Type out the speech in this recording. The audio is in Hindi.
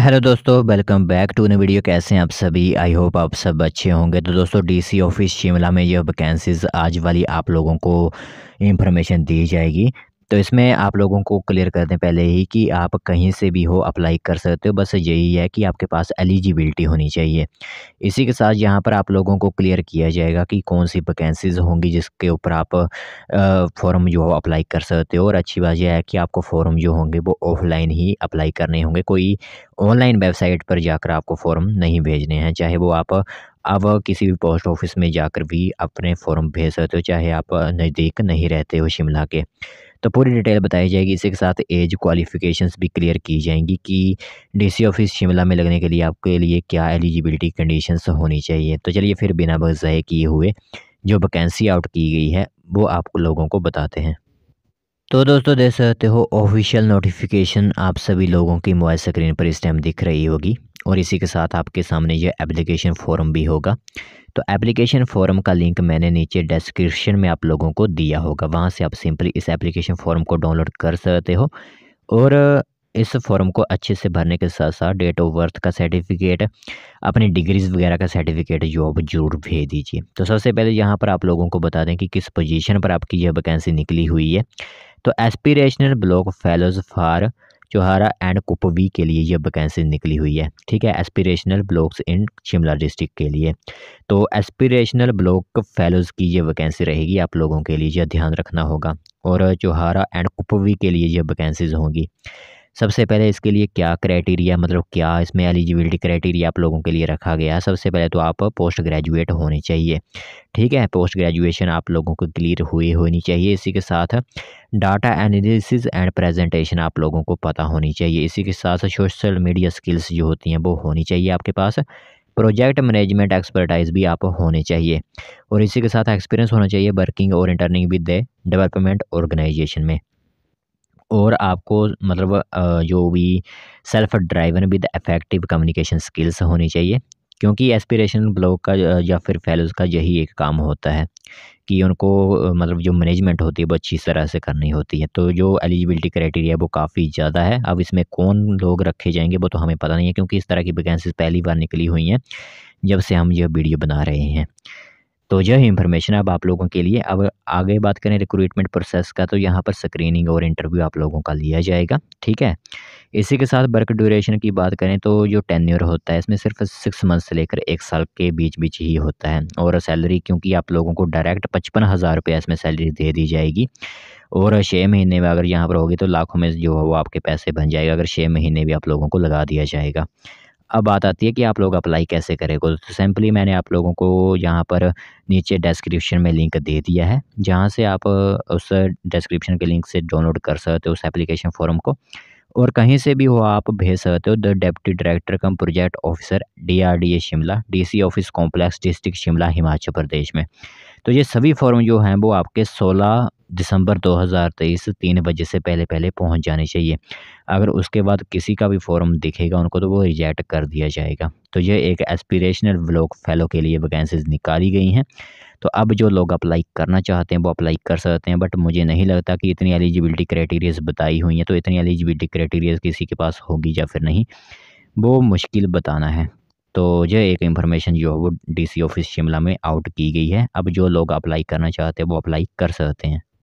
हेलो दोस्तों welcome back to new video कैसे हैं आप सभी आई होप आप सब अच्छे होंगे तो दोस्तों डीसी ऑफिस शिमला में ये वैकेंसीज़ आज वाली आप लोगों को इन्फॉर्मेशन दी जाएगी तो इसमें आप लोगों को क्लियर कर दें पहले ही कि आप कहीं से भी हो अप्लाई कर सकते हो बस यही है कि आपके पास एलिजिबिलिटी होनी चाहिए इसी के साथ यहाँ पर आप लोगों को क्लियर किया जाएगा कि कौन सी वैकेंसीज होंगी जिसके ऊपर आप फॉर्म जो हो अप्लाई कर सकते हो और अच्छी बात यह है कि आपको फॉर्म जो होंगे वो ऑफलाइन ही अप्लाई करने होंगे कोई ऑनलाइन वेबसाइट पर जाकर आपको फॉर्म नहीं भेजने हैं चाहे वो आप अब किसी भी पोस्ट ऑफिस में जाकर भी अपने फॉर्म भेज सकते हो चाहे आप नज़दीक नहीं रहते हो शिमला के तो पूरी डिटेल बताई जाएगी इसी के साथ एज क्वालिफिकेशन भी क्लियर की जाएंगी कि डी ऑफिस शिमला में लगने के लिए आपके लिए क्या एलिजिबिलिटी कंडीशन होनी चाहिए तो चलिए फिर बिना बजाय किए हुए जो वैकेंसी आउट की गई है वो आप लोगों को बताते हैं तो दोस्तों देख सकते हो ऑफिशियल नोटिफिकेशन आप सभी लोगों की मोबाइल स्क्रीन पर इस टाइम दिख रही होगी और इसी के साथ आपके सामने ये एप्लीकेशन फॉर्म भी होगा तो एप्लीकेशन फॉर्म का लिंक मैंने नीचे डिस्क्रिप्शन में आप लोगों को दिया होगा वहाँ से आप सिंपली इस एप्लीकेशन फॉर्म को डाउनलोड कर सकते हो और इस फॉर्म को अच्छे से भरने के साथ साथ डेट ऑफ बर्थ का सर्टिफिकेट अपनी डिग्रीज वगैरह का सर्टिफिकेट जॉब जरूर भेज दीजिए तो सबसे पहले यहाँ पर आप लोगों को बता दें कि किस पोजीशन पर आपकी यह वैकेंसी निकली हुई है तो aspirational block fellows for Chauhara and Kupvi के लिए ये वैकेंसी निकली हुई है ठीक है aspirational blocks in Shimla district के लिए तो एस्पिरेशनल ब्लॉक फेलोज़ की ये वैकेंसी रहेगी आप लोगों के लिए यह ध्यान रखना होगा और चौहारा एंड कुपवी के लिए यह वैकेंसीज़ होंगी सबसे पहले इसके लिए क्या क्राइटेरिया मतलब क्या इसमें एलिजिबिलिटी क्राइटेरिया आप लोगों के लिए रखा गया है सबसे पहले तो आप पोस्ट ग्रेजुएट होने चाहिए ठीक है पोस्ट ग्रेजुएशन आप लोगों को क्लियर हुई होनी चाहिए इसी के साथ डाटा एनालिसिस एंड प्रेजेंटेशन आप लोगों को पता होनी चाहिए इसी के साथ सोशल मीडिया स्किल्स जो होती हैं वो होनी चाहिए आपके पास प्रोजेक्ट मैनेजमेंट एक्सपर्टाइज भी आप होने चाहिए और इसी के साथ एक्सपीरियंस होना चाहिए वर्किंग और interning with the development organisation में और आपको मतलब जो भी self driven with effective communication skills होनी चाहिए क्योंकि एस्पिरेशनल ब्लॉक का या फिर फेलोज़ का यही एक काम होता है कि उनको मतलब जो मैनेजमेंट होती है वो अच्छी तरह से करनी होती है तो जो एलिजिबिलिटी क्राइटेरिया है वो काफ़ी ज़्यादा है अब इसमें कौन लोग रखे जाएंगे वो तो हमें पता नहीं है क्योंकि इस तरह की वैकेंसीज पहली बार निकली हुई हैं जब से हम यह वीडियो बना रहे हैं तो यह इन्फॉर्मेशन अब आप लोगों के लिए अब आगे बात करें रिक्रूटमेंट प्रोसेस का तो यहाँ पर स्क्रीनिंग और इंटरव्यू आप लोगों का लिया जाएगा ठीक है इसी के साथ वर्क ड्यूरेशन की बात करें तो जो टेन्योर होता है इसमें सिर्फ सिक्स मंथ से लेकर एक साल के बीच बीच ही होता है और सैलरी क्योंकि आप लोगों को डायरेक्ट पचपन हज़ार रुपया इसमें सैलरी दे दी जाएगी और छः महीने में अगर यहाँ पर होगी तो लाखों में जो है वो आपके पैसे बन जाएगा अगर छः महीने भी आप लोगों को लगा दिया जाएगा अब बात आती है कि आप लोग अप्लाई कैसे करेंगे तो सिंपली मैंने आप लोगों को यहाँ पर नीचे डिस्क्रिप्शन में लिंक दे दिया है जहाँ से आप उस डिस्क्रिप्शन के लिंक से डाउनलोड कर सकते हो उस एप्लीकेशन फॉर्म को और कहीं से भी हो आप भेज सकते हो the deputy director cum project officer DRDA Shimla DC office complex district Shimla Himachal Pradesh में तो ये सभी फॉर्म जो हैं वो आपके 16 दिसंबर 2023 तीन बजे से पहले पहले पहुंच जाने चाहिए अगर उसके बाद किसी का भी फॉर्म दिखेगा उनको तो वो रिजेक्ट कर दिया जाएगा तो ये एक एस्पिरेशनल ब्लॉक फेलो के लिए वैकेंसीज निकाली गई हैं तो अब जो लोग अप्लाई करना चाहते हैं वो अप्लाई कर सकते हैं बट मुझे नहीं लगता कि इतनी एलिजिबिलिटी क्राइटेरियाज बताई हुई हैं तो इतनी एलिजिबिलिटी क्राइटेरियाज किसी के पास होगी या फिर नहीं वो मुश्किल बताना है तो यह एक इन्फॉर्मेशन जो है वो डीसी ऑफिस शिमला में आउट की गई है अब जो लोग अप्लाई करना चाहते हैं वो अप्लाई कर सकते हैं